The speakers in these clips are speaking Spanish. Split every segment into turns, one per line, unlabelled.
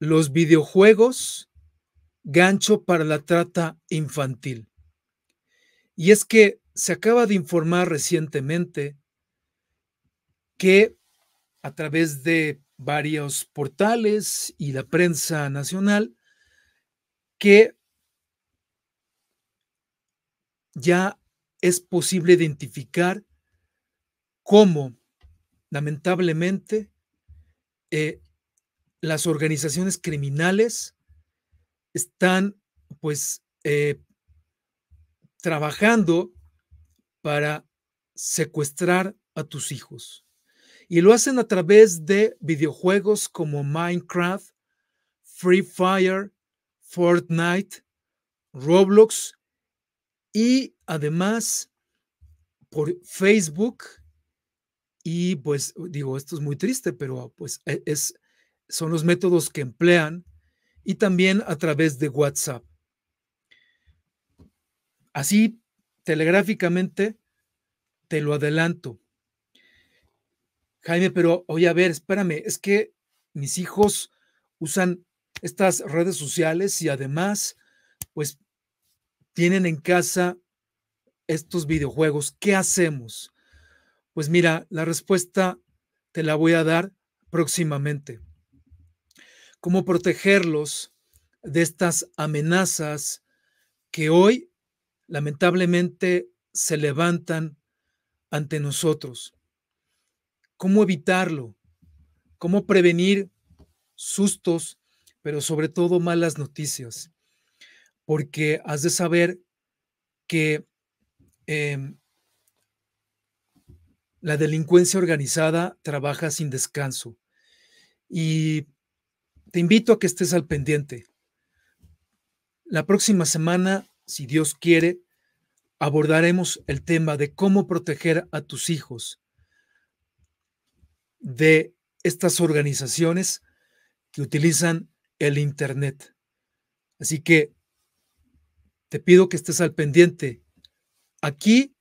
los videojuegos, gancho para la trata infantil. Y es que se acaba de informar recientemente que a través de varios portales y la prensa nacional que ya es posible identificar cómo, lamentablemente, eh, las organizaciones criminales están pues eh, trabajando para secuestrar a tus hijos. Y lo hacen a través de videojuegos como Minecraft, Free Fire, Fortnite, Roblox y además por Facebook. Y pues digo, esto es muy triste, pero pues e-, es, son los métodos que emplean y también a través de WhatsApp. Así, telegráficamente, te lo adelanto. Jaime, pero oye, a ver, espérame, es que mis hijos usan estas redes sociales y además, pues, tienen en casa estos videojuegos. ¿Qué hacemos? Pues mira, la respuesta te la voy a dar próximamente cómo protegerlos de estas amenazas que hoy lamentablemente se levantan ante nosotros. ¿Cómo evitarlo? ¿Cómo prevenir sustos, pero sobre todo malas noticias? Porque has de saber que em, la delincuencia organizada trabaja sin descanso y te invito a que estés al pendiente. La próxima semana, si Dios quiere, abordaremos el tema de cómo proteger a tus hijos de estas organizaciones que utilizan el Internet. Así que te pido que estés al pendiente aquí,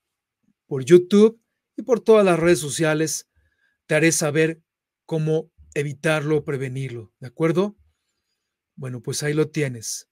por YouTube y por todas las redes sociales. Te haré saber cómo evitarlo prevenirlo, ¿de acuerdo? Bueno, pues ahí lo tienes.